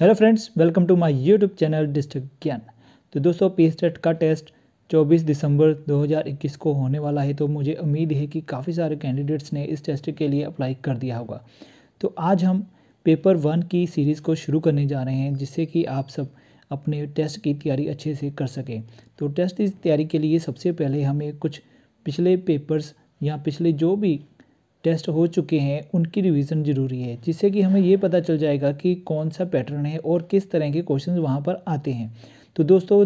hello friends welcome to my YouTube channel district Gyan तो दोस्तों P state का test 24 दिसंबर 2021 को होने वाला है तो मुझे उम्मीद है कि काफ़ी सारे कैंडिडेट्स ने इस टेस्ट के लिए अप्लाई कर दिया होगा तो आज हम पेपर वन की सीरीज़ को शुरू करने जा रहे हैं जिससे कि आप सब अपने टेस्ट की तैयारी अच्छे से कर सकें तो टेस्ट की तैयारी के लिए सबसे पहले हमें कुछ पिछले पेपर्स या पिछले जो भी टेस्ट हो चुके हैं उनकी रिवीजन ज़रूरी है जिससे कि हमें ये पता चल जाएगा कि कौन सा पैटर्न है और किस तरह के क्वेश्चन वहाँ पर आते हैं तो दोस्तों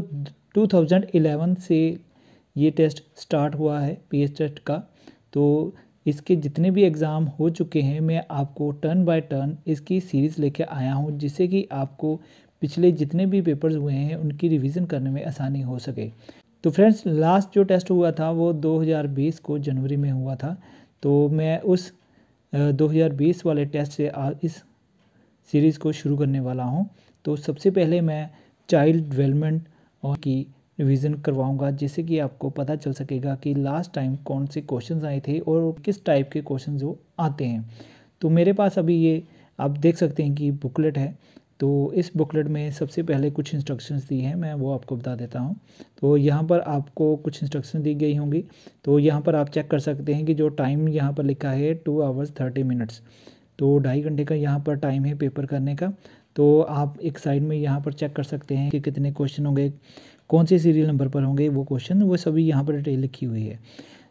2011 से ये टेस्ट स्टार्ट हुआ है पी टेस्ट का तो इसके जितने भी एग्ज़ाम हो चुके हैं मैं आपको टर्न बाय टर्न इसकी सीरीज़ लेके आया हूँ जिससे कि आपको पिछले जितने भी पेपर्स हुए हैं उनकी रिवीजन करने में आसानी हो सके तो फ्रेंड्स लास्ट जो टेस्ट हुआ था वो 2020 को जनवरी में हुआ था तो मैं उस 2020 वाले टेस्ट से इस सीरीज़ को शुरू करने वाला हूँ तो सबसे पहले मैं चाइल्ड डेवलपमेंट और की रिवीजन करवाऊंगा जिससे कि आपको पता चल सकेगा कि लास्ट टाइम कौन से क्वेश्चंस आए थे और किस टाइप के क्वेश्चंस वो आते हैं तो मेरे पास अभी ये आप देख सकते हैं कि बुकलेट है तो इस बुकलेट में सबसे पहले कुछ इंस्ट्रक्शंस दी हैं मैं वो आपको बता देता हूँ तो यहाँ पर आपको कुछ इंस्ट्रक्शन दी गई होंगी तो यहाँ पर आप चेक कर सकते हैं कि जो टाइम यहाँ पर लिखा है टू आवर्स थर्टी मिनट्स तो ढाई घंटे का यहाँ पर टाइम है पेपर करने का तो आप एक साइड में यहाँ पर चेक कर सकते हैं कि कितने क्वेश्चन होंगे कौन से सीरियल नंबर पर होंगे वो क्वेश्चन वो सभी यहाँ पर डिटेल लिखी हुई है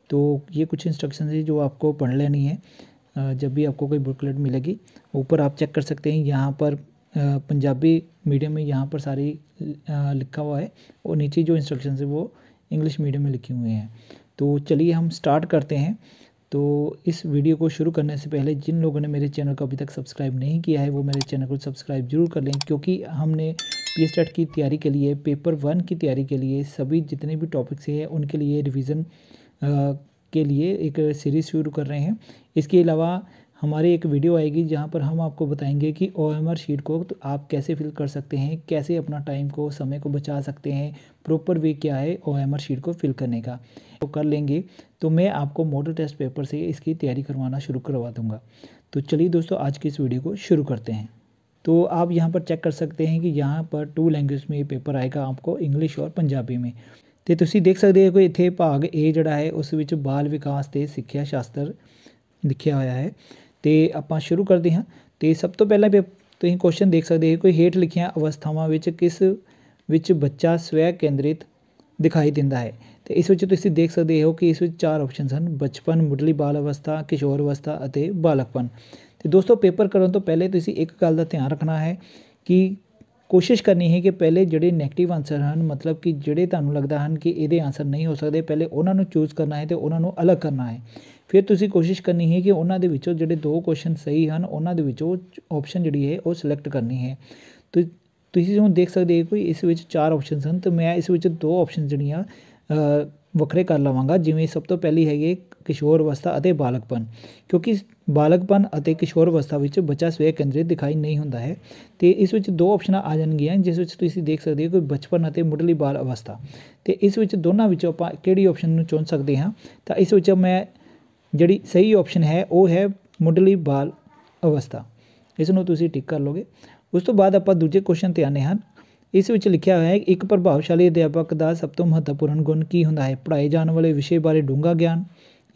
तो ये कुछ इंस्ट्रक्शन है जो आपको पढ़ लेनी है जब भी आपको कोई बुकलेट मिलेगी ऊपर आप चेक कर सकते हैं यहाँ पर पंजाबी मीडियम में यहाँ पर सारी लिखा हुआ है और नीचे जो इंस्ट्रक्शन है वो इंग्लिश मीडियम में लिखे हुए हैं तो चलिए हम स्टार्ट करते हैं तो इस वीडियो को शुरू करने से पहले जिन लोगों ने मेरे चैनल को अभी तक सब्सक्राइब नहीं किया है वो मेरे चैनल को सब्सक्राइब जरूर कर लें क्योंकि हमने पी स्टेट की तैयारी के लिए पेपर वन की तैयारी के लिए सभी जितने भी टॉपिक्स हैं उनके लिए रिविज़न के लिए एक सीरीज़ शुरू कर रहे हैं इसके अलावा हमारी एक वीडियो आएगी जहाँ पर हम आपको बताएंगे कि ओ शीट को तो आप कैसे फिल कर सकते हैं कैसे अपना टाइम को समय को बचा सकते हैं प्रॉपर वे क्या है ओ शीट को फिल करने का तो कर लेंगे तो मैं आपको मॉडल टेस्ट पेपर से इसकी तैयारी करवाना शुरू करवा दूँगा तो चलिए दोस्तों आज की इस वीडियो को शुरू करते हैं तो आप यहाँ पर चेक कर सकते हैं कि यहाँ पर टू लैंग्वेज में ये पेपर आएगा आपको इंग्लिश और पंजाबी में तो तुम देख सकते हो इतने भाग ए A है उस ਉਸ बाल विकास से ਤੇ शास्त्र लिखा हुआ है ਤੇ ਆਪਾਂ ਸ਼ੁਰੂ ਕਰਦੇ ਹਾਂ ਤੇ ਸਭ ਤੋਂ ਪਹਿਲਾਂ ਤੁਸੀਂ ਕੁਐਸਚਨ ਦੇਖ ਸਕਦੇ ਹੋ ਕੋਈ ਹੇਠ ਲਿਖੀਆਂ ਅਵਸਥਾਵਾਂ ਵਿੱਚ ਕਿਸ ਵਿੱਚ ਬੱਚਾ ਸਵੈ ਕੇਂਦਰਿਤ ਦਿਖਾਈ ਦਿੰਦਾ ਹੈ ਤੇ ਇਸ ਵਿੱਚ ਤੁਸੀਂ ਦੇਖ ਸਕਦੇ ਹੋ ਕਿ ਇਸ ਵਿੱਚ ਚਾਰ ਆਪਸ਼ਨ ਹਨ ਬਚਪਨ ਮੁੱਢਲੀ ਬਾਲ ਅਵਸਥਾ ਕਿਸ਼ੋਰ ਅਵਸਥਾ ਅਤੇ ਬਾਲਕਪਨ ਤੇ ਦੋਸਤੋ ਪੇਪਰ ਕਰਨ ਤੋਂ ਪਹਿਲੇ ਤੁਸੀਂ ਇੱਕ ਗੱਲ ਦਾ ਧਿਆਨ ਰੱਖਣਾ ਹੈ ਕਿ ਕੋਸ਼ਿਸ਼ ਕਰਨੀ ਹੈ ਕਿ ਪਹਿਲੇ ਜਿਹੜੇ ਨੈਗੇਟਿਵ ਆਨਸਰ ਹਨ ਮਤਲਬ ਕਿ ਜਿਹੜੇ ਤੁਹਾਨੂੰ ਲੱਗਦਾ ਹਨ ਕਿ ਇਹਦੇ ਆਨਸਰ ਨਹੀਂ ਹੋ ਸਕਦੇ ਪਹਿਲੇ ਉਹਨਾਂ ਨੂੰ ਚੂਜ਼ ਕਰਨਾ ਹੈ ਤੇ ਉਹਨਾਂ ਨੂੰ ਅਲੱਗ ਕਰਨਾ ਹੈ ਫਿਰ ਤੁਸੀਂ ਕੋਸ਼ਿਸ਼ ਕਰਨੀ ਹੈ ਕਿ ਉਹਨਾਂ ਦੇ ਵਿੱਚੋਂ ਜਿਹੜੇ ਦੋ ਕੁਐਸਚਨ ਸਹੀ ਹਨ ਉਹਨਾਂ ਦੇ ਵਿੱਚੋਂ ਆਪਸ਼ਨ ਜਿਹੜੀ ਹੈ ਉਹ ਸਿਲੈਕਟ ਕਰਨੀ ਹੈ ਤੁਸੀਂ ਤੁਸੀਂ ਹੁਣ ਦੇਖ ਸਕਦੇ ਹੋ ਕੋਈ ਇਸ ਵਿੱਚ ਚਾਰ ਆਪਸ਼ਨਸ ਹਨ ਤੇ ਮੈਂ ਇਸ ਵਿੱਚ ਦੋ ਆਪਸ਼ਨ ਜਿਹੜੀਆਂ ਵੱਖਰੇ ਕਰ ਲਵਾਂਗਾ ਜਿਵੇਂ ਸਭ ਤੋਂ ਪਹਿਲੀ ਹੈਗੀ ਕਿਸ਼ੋਰ ਅਵਸਥਾ ਅਤੇ ਬਾਲਕਪਨ ਕਿਉਂਕਿ ਬਾਲਕਪਨ ਅਤੇ ਕਿਸ਼ੋਰ ਅਵਸਥਾ ਵਿੱਚ ਬੱਚਾ ਸਵੈ ਕੇਂਦਰਿਤ ਦਿਖਾਈ ਨਹੀਂ ਹੁੰਦਾ ਹੈ ਤੇ ਇਸ ਵਿੱਚ ਦੋ ਆਪਸ਼ਨਾਂ ਆ ਜਾਣਗੀਆਂ ਜਿਸ ਵਿੱਚ ਤੁਸੀਂ ਦੇਖ ਸਕਦੇ ਹੋ ਕਿ ਬਚਪਨ ਅਤੇ ਮੁੱਢਲੀ ਬਾਲ ਅਵਸਥਾ ਤੇ ਇਸ ਵਿੱਚ ਦੋਨਾਂ ਵਿੱਚੋਂ ਆਪਾਂ ਕਿਹੜੀ ਆਪਸ਼ਨ ਨੂੰ ਚੁਣ ਸਕਦੇ ਹਾਂ ਤਾਂ ਇਸ ਵਿੱਚ ਮੈਂ ਜਿਹੜੀ ਸਹੀ ਆਪਸ਼ਨ ਹੈ ਉਹ ਹੈ ਮੁੱਢਲੀ ਬਾਲ ਅਵਸਥਾ ਇਸ ਨੂੰ ਤੁਸੀਂ ਟਿਕ ਕਰ ਲੋਗੇ ਉਸ ਤੋਂ ਬਾਅਦ ਆਪਾਂ ਦੂਜੇ ਕੁਐਸਚਨ ਤੇ ਆਨੇ ਹਨ ਇਸ ਵਿੱਚ ਲਿਖਿਆ ਹੋਇਆ ਹੈ ਇੱਕ ਪ੍ਰਭਾਵਸ਼ਾਲੀ ਅਧਿਆਪਕ ਦਾ ਸਭ ਤੋਂ ਮਹੱਤਵਪੂਰਨ ਗੁਣ ਕੀ ਹੁੰਦਾ ਹੈ ਪੜ੍ਹਾਏ ਜਾਣ ਵਾਲੇ ਵਿਸ਼ੇ ਬਾਰੇ ਡੂੰਘਾ ਗਿਆਨ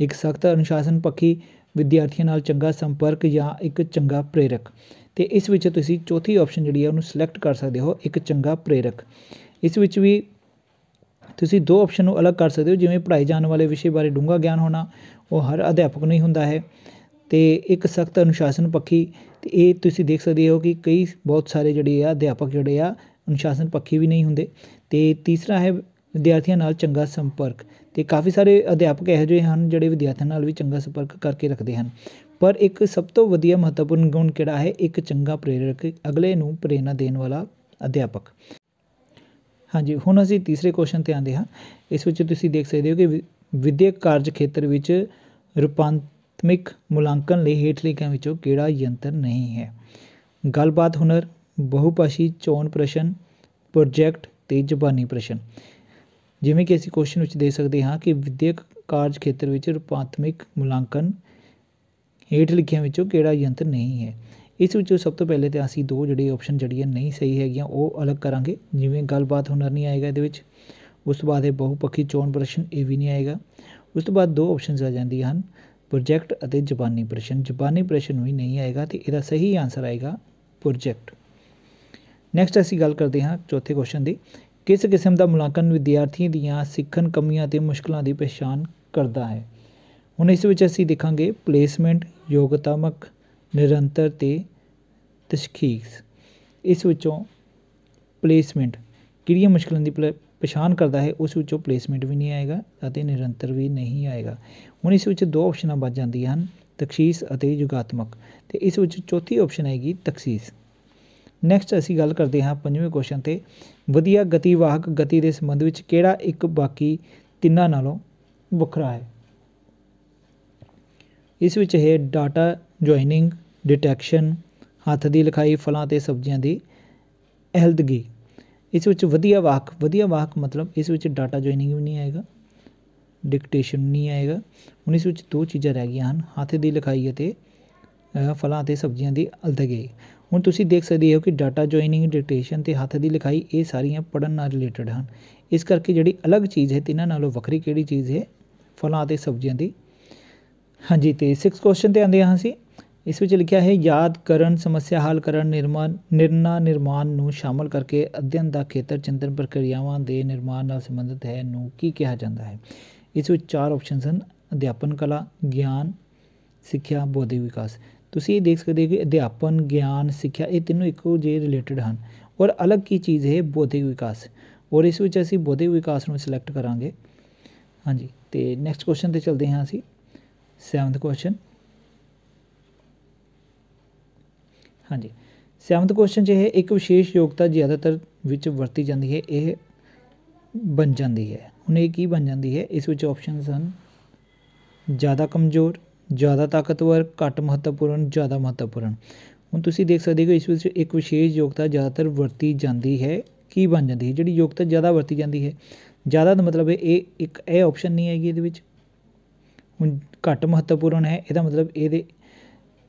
ਇੱਕ ਸਖਤ ਅਨੁਸ਼ਾਸਨ ਪੱਖੀ ਵਿਦਿਆਰਥੀਆਂ ਨਾਲ ਚੰਗਾ ਸੰਪਰਕ ਜਾਂ ਇੱਕ ਚੰਗਾ ਪ੍ਰੇਰਕ ਤੇ ਇਸ ਵਿੱਚ ਤੁਸੀਂ ਚੌਥੀ ਆਪਸ਼ਨ ਜਿਹੜੀ ਹੈ ਉਹਨੂੰ ਸਿਲੈਕਟ ਕਰ ਸਕਦੇ ਹੋ ਇੱਕ ਚੰਗਾ ਪ੍ਰੇਰਕ ਇਸ ਵਿੱਚ ਵੀ ਤੁਸੀਂ ਦੋ ਆਪਸ਼ਨ ਨੂੰ ਅਲੱਗ ਕਰ ਸਕਦੇ ਹੋ ਜਿਵੇਂ ਪੜਾਏ ਜਾਣ ਵਾਲੇ ਵਿਸ਼ੇ ਬਾਰੇ ਡੂੰਘਾ ਗਿਆਨ ਹੋਣਾ ਉਹ ਹਰ ਅਧਿਆਪਕ ਨੂੰ ਹੀ ਹੁੰਦਾ ਹੈ ਤੇ ਇੱਕ ਸਖਤ ਅਨੁਸ਼ਾਸਨ ਪੱਖੀ ਤੇ ਇਹ ਤੁਸੀਂ ਦੇਖ ਸਕਦੇ ਹੋ ਕਿ ਕਈ ਬਹੁਤ ਸਾਰੇ ਜਿਹੜੇ ਆ ਅਧਿਆਪਕ ਜਿਹੜੇ ਆ ਅਨੁਸ਼ਾਸਨ ਪੱਖੀ ਵੀ ਨਹੀਂ ਹੁੰਦੇ ਤੇ ਤੀਸਰਾ ਹੈ ਵਿਦਿਆਰਥੀਆਂ ਨਾਲ ਚੰਗਾ ਸੰਪਰਕ ਤੇ ਕਾਫੀ ਸਾਰੇ ਅਧਿਆਪਕ ਇਹੋ ਜਿਹੇ ਹਨ ਜਿਹੜੇ ਵਿਦਿਆਰਥੀਆਂ ਨਾਲ ਵੀ ਚੰਗਾ ਸੰਪਰਕ ਕਰਕੇ ਰੱਖਦੇ ਹਨ ਪਰ ਇੱਕ ਸਭ ਤੋਂ ਵਧੀਆ ਮਹੱਤਵਪੂਰਨ ਗੁਣ ਕਿਹੜਾ ਹੈ ਇੱਕ ਚੰਗਾ ਪ੍ਰੇਰਕ ਅਗਲੇ ਨੂੰ ਪ੍ਰੇਰਣਾ ਦੇਣ ਵਾਲਾ ਅਧਿਆਪਕ ਹਾਂਜੀ ਹੁਣ ਅਸੀਂ ਤੀਸਰੇ ਕੁਐਸਚਨ ਤੇ ਆਉਂਦੇ ਹਾਂ ਇਸ ਵਿੱਚ ਤੁਸੀਂ ਦੇਖ ਸਕਦੇ ਹੋ ਕਿ ਵਿਦਿਅਕ ਕਾਰਜ ਖੇਤਰ ਵਿੱਚ ਰੂਪਾਂਤਮਿਕ ਮੁਲਾਂਕਣ ਲਈ ਹੇਠ ਲਿਖਿਆਂ ਵਿੱਚੋਂ ਕਿਹੜਾ ਯੰਤਰ ਨਹੀਂ ਹੈ ਗੱਲਬਾਤ ਹੁਨਰ ਬਹੁਪਾਸ਼ੀ ਚੋਣ ਪ੍ਰਸ਼ਨ ਪ੍ਰੋਜੈਕਟ ਤੇ ਜ਼ਬਾਨੀ ਪ੍ਰਸ਼ਨ ਜਿਵੇਂ ਕਿ ਅਸੀਂ ਕੁਐਸਚਨ ਵਿੱਚ ਦੇ ਸਕਦੇ ਹਾਂ ਕਿ ਵਿਦਿਅਕ ਕਾਰਜ ਖੇਤਰ ਵਿੱਚ ਰੂਪਾਤਮਿਕ ਮੁਲਾਂਕਣ ਹੇਠ ਲਿਖਿਆਂ ਵਿੱਚੋਂ ਕਿਹੜਾ ਯੰਤਰ ਨਹੀਂ ਹੈ ਇਸ ਵਿੱਚੋਂ ਸਭ ਤੋਂ ਪਹਿਲੇ ਤਾਂ ਅਸੀਂ ਦੋ ਜਿਹੜੇ ਆਪਸ਼ਨ ਜਿਹੜੀਆਂ ਨਹੀਂ ਸਹੀ ਹੈਗੀਆਂ ਉਹ ਅਲੱਗ ਕਰਾਂਗੇ ਜਿਵੇਂ ਗੱਲਬਾਤ ਹੁਨਰ ਨਹੀਂ ਆਏਗਾ ਇਹਦੇ ਵਿੱਚ ਉਸ ਤੋਂ ਬਾਅਦ ਇਹ ਬਹੁਪੱਖੀ ਚੋਣ ਪ੍ਰਸ਼ਨ ਇਹ ਵੀ ਨਹੀਂ ਆਏਗਾ ਉਸ ਤੋਂ ਬਾਅਦ ਦੋ ਆਪਸ਼ਨਸ ਆ ਜਾਂਦੀਆਂ ਹਨ ਪ੍ਰੋਜੈਕਟ ਅਤੇ ਜ਼ਬਾਨੀ ਪ੍ਰਸ਼ਨ ਜ਼ਬਾਨੀ ਪ੍ਰਸ਼ਨ ਵੀ ਨਹੀਂ ਆਏਗਾ ਤੇ ਇਹਦਾ ਸਹੀ ਆਨਸਰ ਆਏਗਾ ਪ੍ਰੋਜੈਕਟ ਨੈਕਸਟ ਅਸੀਂ ਗੱਲ ਕਰਦੇ ਹਾਂ ਚੌਥੇ ਕੁਐਸਚਨ ਦੀ ਕਿਸ ਕਿਸਮ ਦਾ ਮੁਲਾਂਕਣ ਵਿਦਿਆਰਥੀ ਦੀਆਂ ਸਿੱਖਣ ਕਮੀਆਂ ਤੇ ਮੁਸ਼ਕਲਾਂ ਦੀ ਪਛਾਣ ਕਰਦਾ ਹੈ ਹੁਣ ਇਸ ਵਿੱਚ ਅਸੀਂ ਦੇਖਾਂਗੇ ਪਲੇਸਮੈਂਟ ਯੋਗਤਾਮਕ ਨਿਰੰਤਰ ਤੇ ਤਸ਼ਖੀਸ ਇਸ ਵਿੱਚੋਂ ਪਲੇਸਮੈਂਟ ਕਿਹੜੀਆਂ ਮੁਸ਼ਕਲਾਂ ਦੀ ਪਛਾਣ ਕਰਦਾ ਹੈ ਉਸ ਵਿੱਚੋਂ ਪਲੇਸਮੈਂਟ ਵੀ ਨਹੀਂ ਆਏਗਾ ਅਤੇ ਨਿਰੰਤਰ ਵੀ ਨਹੀਂ ਆਏਗਾ ਹੁਣ ਇਸ ਵਿੱਚ ਦੋ ਆਪਸ਼ਨਾਂ ਬਚ ਜਾਂਦੀਆਂ ਹਨ ਤਖਸ਼ੀਸ ਅਤੇ ਯੁਗਾਤਮਕ ਤੇ ਇਸ ਵਿੱਚ ਚੌਥੀ ਆਪਸ਼ਨ ਆਏਗੀ ਤਖਸ਼ੀਸ ਨੈਕਸਟ ਅਸੀਂ ਗੱਲ ਕਰਦੇ ਹਾਂ ਪੰਜਵੇਂ ਕੁਐਸਚਨ ਤੇ ਵਧੀਆ ਗਤੀ ਵਾਹਕ ਗਤੀ ਦੇ ਸੰਬੰਧ ਵਿੱਚ ਕਿਹੜਾ ਇੱਕ ਬਾਕੀ ਤਿੰਨਾਂ ਨਾਲੋਂ ਵੱਖਰਾ ਹੈ ਇਸ ਵਿੱਚ ਹੈ ਡਾਟਾ ਜੁਆਇਨਿੰਗ ਡਿਟੈਕਸ਼ਨ ਹੱਥ ਦੀ ਲਿਖਾਈ ਫਲਾਂ ਤੇ ਸਬਜ਼ੀਆਂ ਦੀ ਅਹਲਦਗੀ ਇਸ ਵਿੱਚ ਵਧੀਆ ਵਾਕ ਵਧੀਆ ਵਾਕ ਮਤਲਬ ਇਸ ਵਿੱਚ ਡਾਟਾ ਜੁਆਇਨਿੰਗ ਵੀ ਨਹੀਂ ਆਏਗਾ ਡਿਕਟੇਸ਼ਨ ਨਹੀਂ ਆਏਗਾ ਹੁਣ ਇਸ ਵਿੱਚ ਦੋ ਚੀਜ਼ਾਂ ਰਹਿ ਗਈਆਂ ਹਨ ਹੱਥ ਦੀ ਲਿਖਾਈ ਅਤੇ ਫਲਾਂ ਅਤੇ ਸਬਜ਼ੀਆਂ ਦੀ ਅਦਾਇਗੀ ਹੁਣ ਤੁਸੀਂ ਦੇਖ ਸਕਦੇ ਹੋ ਕਿ ਡਾਟਾ ਜੁਆਇਨਿੰਗ ਡਿਕਟੇਸ਼ਨ ਤੇ ਹੱਥ ਦੀ ਲਿਖਾਈ ਇਹ ਸਾਰੀਆਂ ਪੜਨ ਨਾਲ ਰਿਲੇਟਡ ਹਨ ਇਸ ਕਰਕੇ ਜਿਹੜੀ ਅਲੱਗ ਚੀਜ਼ ਹੈ ਤਿੰਨਾਂ ਨਾਲੋਂ ਵੱਖਰੀ ਕਿਹੜੀ ਚੀਜ਼ ਹੈ ਫਲਾਂ ਅਤੇ ਸਬਜ਼ੀਆਂ ਦੀ ਹਾਂਜੀ ਤੇ 6 ਕੁਐਸਚਨ ਤੇ ਆਂਦੇ ਹਾਂ ਅਸੀਂ ਇਸ ਵਿੱਚ ਲਿਖਿਆ ਹੈ ਯਾਦ ਕਰਨ ਸਮੱਸਿਆ ਹੱਲ ਕਰਨ ਨਿਰਮਾਣ ਨਿਰਣਾ ਨਿਰਮਾਣ ਨੂੰ ਸ਼ਾਮਲ ਕਰਕੇ ਅਧਿਐਨ ਦਾ ਖੇਤਰ ਚਿੰਤਨ ਪ੍ਰਕਿਰਿਆਵਾਂ ਦੇ ਨਿਰਮਾਣ ਨਾਲ ਸੰਬੰਧਿਤ ਹੈ ਨੂੰ ਕੀ ਕਿਹਾ ਜਾਂਦਾ ਹੈ ਇਸ ਵਿੱਚ ਚਾਰ ਆਪਸ਼ਨਸ ਹਨ ਅਧਿਆਪਨ ਕਲਾ ਗਿਆਨ ਸਿੱਖਿਆ ਬੋਧਿਕ ਵਿਕਾਸ ਤੁਸੀਂ ਇਹ ਦੇਖ ਸਕਦੇ ਹੋ ਕਿ ਅਧਿਆਪਨ ਗਿਆਨ ਸਿੱਖਿਆ ਇਹ ਤਿੰਨੋਂ ਇੱਕੋ ਜਿਹੇ ਰਿਲੇਟਡ ਹਨ ਔਰ ਅਲੱਗ ਕੀ ਚੀਜ਼ ਹੈ ਬੋਧਿਕ ਵਿਕਾਸ ਔਰ ਇਸ ਵਿੱਚ ਅਸੀਂ ਬੋਧਿਕ ਵਿਕਾਸ ਨੂੰ ਸਿਲੈਕਟ ਕਰਾਂਗੇ ਹਾਂਜੀ ਤੇ ਨੈਕਸਟ ਕੁਐਸਚਨ ਤੇ ਚਲਦੇ ਹਾਂ ਅਸੀਂ 7th ਕੁਐਸਚਨ ਹਾਂਜੀ 7th ਕੁਐਸਚਨ 'ਚ ਇਹ ਇੱਕ ਵਿਸ਼ੇਸ਼ ਯੋਗਤਾ ਜ਼ਿਆਦਾਤਰ ਵਿੱਚ ਵਰਤੀ ਜਾਂਦੀ ਹੈ ਇਹ ਬਣ ਜਾਂਦੀ ਹੈ ਹੁਣ ਇਹ ਕੀ ਬਣ ਜਾਂਦੀ ਹੈ ਇਸ ਵਿੱਚ ਆਪਸ਼ਨਸ ਹਨ ਜ਼ਿਆਦਾ ਕਮਜ਼ੋਰ ਜ਼ਿਆਦਾ ਤਾਕਤਵਰ ਘੱਟ ਮਹੱਤਵਪੂਰਨ ਜ਼ਿਆਦਾ ਮਹੱਤਵਪੂਰਨ ਹੁਣ ਤੁਸੀਂ ਦੇਖ ਸਕਦੇ ਹੋ ਇਸ ਵਿੱਚ ਇੱਕ ਵਿਸ਼ੇਸ਼ ਯੋਗਤਾ ਜ਼ਿਆਦਾਤਰ ਵਰਤੀ ਜਾਂਦੀ ਹੈ ਕੀ ਬਣ ਜਾਂਦੀ ਹੈ ਜਿਹੜੀ ਯੋਗਤਾ ਜ਼ਿਆਦਾ ਵਰਤੀ ਜਾਂਦੀ ਹੈ ਜ਼ਿਆਦਾ ਦਾ ਮਤਲਬ ਹੈ ਇਹ ਇੱਕ ਇਹ ਆਪਸ਼ਨ ਨਹੀਂ ਹੈਗੀ ਇਹਦੇ ਵਿੱਚ ਹੁਣ ਘੱਟ ਮਹੱਤਵਪੂਰਨ ਹੈ ਇਹਦਾ ਮਤਲਬ ਇਹਦੇ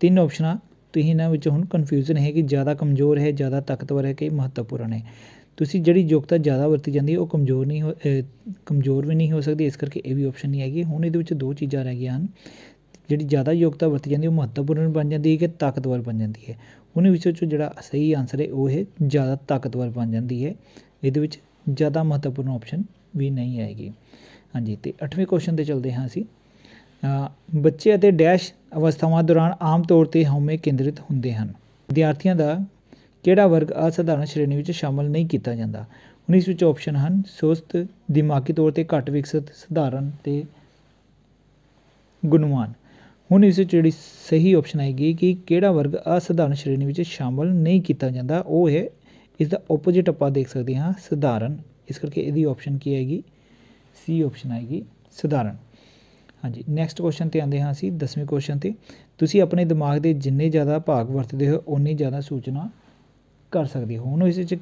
ਤਿੰਨ ਆਪਸ਼ਨਾਂ ਤੁਸੀਂ ਇਹਨਾਂ ਵਿੱਚ ਹੁਣ ਕਨਫਿਊਜ਼ਨ ਹੈ ਕਿ ਜ਼ਿਆਦਾ ਕਮਜ਼ੋਰ ਹੈ ਜ਼ਿਆਦਾ ਤਾਕਤਵਰ ਹੈ ਕਿ ਮਹੱਤਵਪੂਰਨ ਹੈ ਤੁਸੀਂ ਜਿਹੜੀ ਯੋਗਤਾ ਜ਼ਿਆਦਾ ਵਰਤੀ ਜਾਂਦੀ ਹੈ ਉਹ ਕਮਜ਼ੋਰ ਨਹੀਂ ਹੋ ਕਮਜ਼ੋਰ ਵੀ ਨਹੀਂ ਹੋ ਸਕਦੀ ਇਸ ਕਰਕੇ ਇਹ ਵੀ ਆਪਸ਼ਨ ਨਹੀਂ ਹੈਗੀ ਹੁਣ ਇਹਦੇ ਵਿੱਚ ਦੋ ਚੀਜ਼ਾਂ ਰਹਿ ਗਈਆਂ ਹਨ ਜਿਹੜੀ ਜ਼ਿਆਦਾ ਯੋਗਤਾ ਵਰਤੀ ਜਾਂਦੀ ਉਹ ਮਹੱਤਵਪੂਰਨ ਬਣ ਜਾਂਦੀ ਹੈ ਕਿ ਤਾਕਤਵਰ ਬਣ ਜਾਂਦੀ ਹੈ ਉਹਨਾਂ ਵਿੱਚੋਂ ਜਿਹੜਾ ਸਹੀ ਆਨਸਰ ਹੈ ਉਹ ਹੈ ਜ਼ਿਆਦਾ ਤਾਕਤਵਰ ਬਣ ਜਾਂਦੀ ਹੈ ਇਹਦੇ ਵਿੱਚ ਜ਼ਿਆਦਾ ਮਹੱਤਵਪੂਰਨ ਆਪਸ਼ਨ ਵੀ ਨਹੀਂ ਆਏਗੀ ਹਾਂਜੀ ਤੇ 8ਵੇਂ ਕੁਐਸਚਨ ਤੇ ਚਲਦੇ ਹਾਂ ਅਸੀਂ ਬੱਚੇ ਅਤੇ ਡੈਸ਼ ਅਵਸਥਾਵਾਂ ਦੌਰਾਨ ਆਮ ਤੌਰ ਤੇ ਹਉਮੈ ਕੇਂਦਰਿਤ ਹੁੰਦੇ ਹਨ ਵਿਦਿਆਰਥੀਆਂ ਦਾ ਕਿਹੜਾ ਵਰਗ ਅਸਧਾਰਨ ਸ਼੍ਰੇਣੀ ਵਿੱਚ ਸ਼ਾਮਲ ਨਹੀਂ ਕੀਤਾ ਜਾਂਦਾ ਉਹਨਾਂ ਵਿੱਚ ਆਪਸ਼ਨ ਹਨ ਸੁਸਤ ਦਿਮਾਗੀ ਤੌਰ ਤੇ ਘੱਟ ਵਿਕਸਿਤ ਸਧਾਰਨ ਤੇ ਗੁਣਵਾਨ ਹੁਣ ਇਸ ਵਿੱਚ ਜਿਹੜੀ ਸਹੀ ਆਪਸ਼ਨ ਆਏਗੀ ਕਿ ਕਿਹੜਾ ਵਰਗ ਅਸਧਾਰਨ ਸ਼੍ਰੇਣੀ ਵਿੱਚ ਸ਼ਾਮਲ ਨਹੀਂ ਕੀਤਾ ਜਾਂਦਾ ਉਹ ਹੈ ਇਸ ਦਾ ਆਪੋਜ਼ਿਟ ਆਪਾਂ ਦੇਖ ਸਕਦੇ ਹਾਂ ਸਧਾਰਨ ਇਸ ਕਰਕੇ ਇਹਦੀ ਆਪਸ਼ਨ ਕੀ ਆਏਗੀ ਸੀ ਆਪਸ਼ਨ ਆਏਗੀ ਸਧਾਰਨ ਹਾਂਜੀ ਨੈਕਸਟ ਕੁਐਸਚਨ ਤੇ ਆਉਂਦੇ ਹਾਂ ਅਸੀਂ 10ਵੇਂ ਕੁਐਸਚਨ ਤੇ ਤੁਸੀਂ ਆਪਣੇ ਦਿਮਾਗ ਦੇ ਜਿੰਨੇ ਜ਼ਿਆਦਾ ਭਾਗ ਵਰਤਦੇ ਹੋ ਓਨੀ ਜ਼ਿਆਦਾ ਸੂਚਨਾ ਕਰ ਸਕਦੇ ਹੋ ਹੁਣ ਇਸ ਵਿੱਚ